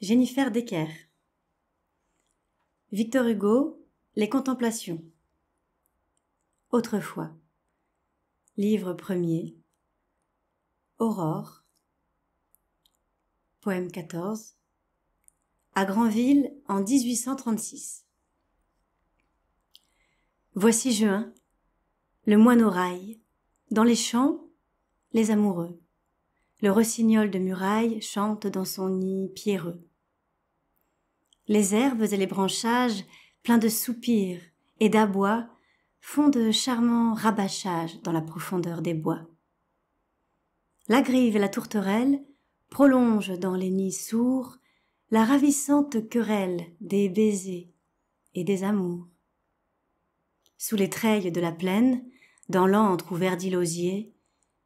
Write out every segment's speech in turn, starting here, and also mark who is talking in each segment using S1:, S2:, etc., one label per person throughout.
S1: Jennifer Decker. Victor Hugo, Les Contemplations. Autrefois. Livre premier. Aurore. Poème 14. À Granville en 1836. Voici juin, le moine rail, dans les champs, les amoureux. Le rossignol de muraille chante dans son nid pierreux. Les herbes et les branchages, pleins de soupirs et d'abois, font de charmants rabâchages dans la profondeur des bois. La grive et la tourterelle prolongent dans les nids sourds la ravissante querelle des baisers et des amours. Sous les treilles de la plaine, dans l'antre ou verdit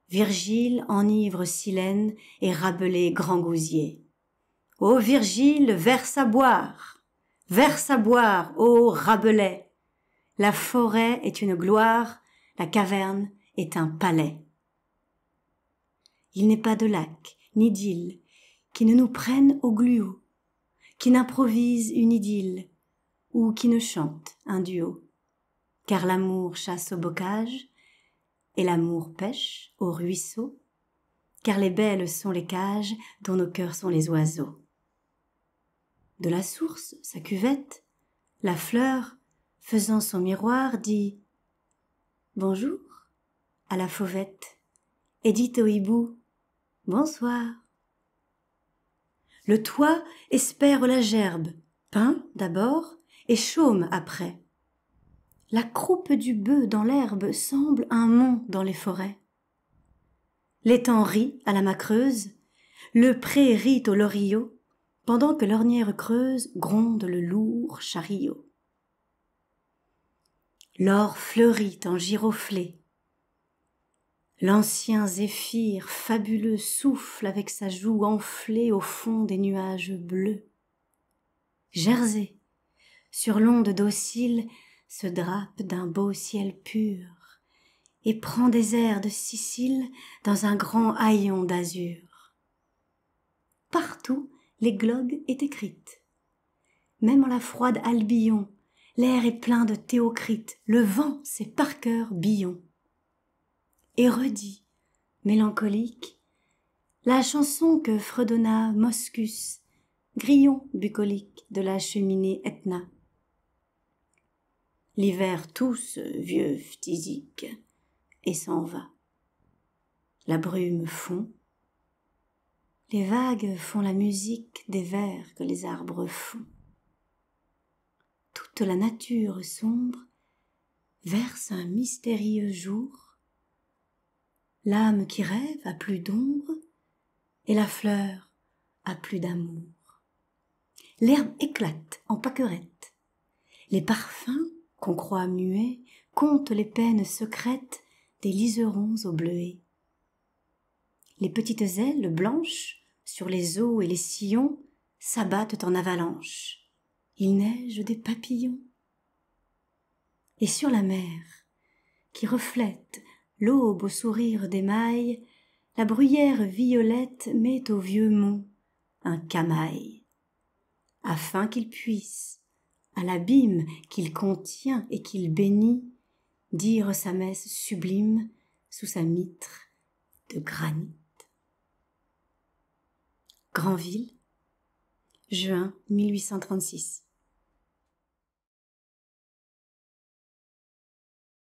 S1: Virgile enivre Silène et Rabelais grand gousier. Ô Virgile, verse à boire, verse à boire, ô Rabelais. La forêt est une gloire, la caverne est un palais. Il n'est pas de lac, ni d'île, qui ne nous prenne au gluot, qui n'improvise une idylle, ou qui ne chante un duo. Car l'amour chasse au bocage, et l'amour pêche au ruisseau, car les belles sont les cages dont nos cœurs sont les oiseaux de la source, sa cuvette. La fleur, faisant son miroir, dit Bonjour à la fauvette et dit au hibou Bonsoir. Le toit espère la gerbe, peint d'abord et chaume après. La croupe du bœuf dans l'herbe semble un mont dans les forêts. L'étang rit à la macreuse, le pré rit au loriot, pendant que l'ornière creuse gronde le lourd chariot. L'or fleurit en giroflée L'ancien zéphyr fabuleux souffle avec sa joue enflée au fond des nuages bleus. Jersey, sur l'onde docile, se drape d'un beau ciel pur et prend des airs de Sicile dans un grand haillon d'azur les glogues est écrite. Même en la froide Albion, l'air est plein de théocrites, le vent c'est par cœur Billon. Et redit, mélancolique, la chanson que fredonna Moscus, grillon bucolique de la cheminée Etna. L'hiver tousse, vieux phtisique, et s'en va. La brume fond, les vagues font la musique des vers que les arbres font. Toute la nature sombre verse un mystérieux jour. L'âme qui rêve a plus d'ombre et la fleur a plus d'amour. L'herbe éclate en paquerette. Les parfums qu'on croit muets comptent les peines secrètes des liserons au bleuet. Les petites ailes blanches sur les eaux et les sillons s'abattent en avalanche. Il neige des papillons. Et sur la mer, qui reflète l'aube au sourire des mailles, la bruyère violette met au vieux mont un camail, afin qu'il puisse, à l'abîme qu'il contient et qu'il bénit, dire sa messe sublime sous sa mitre de granit. Granville, juin 1836.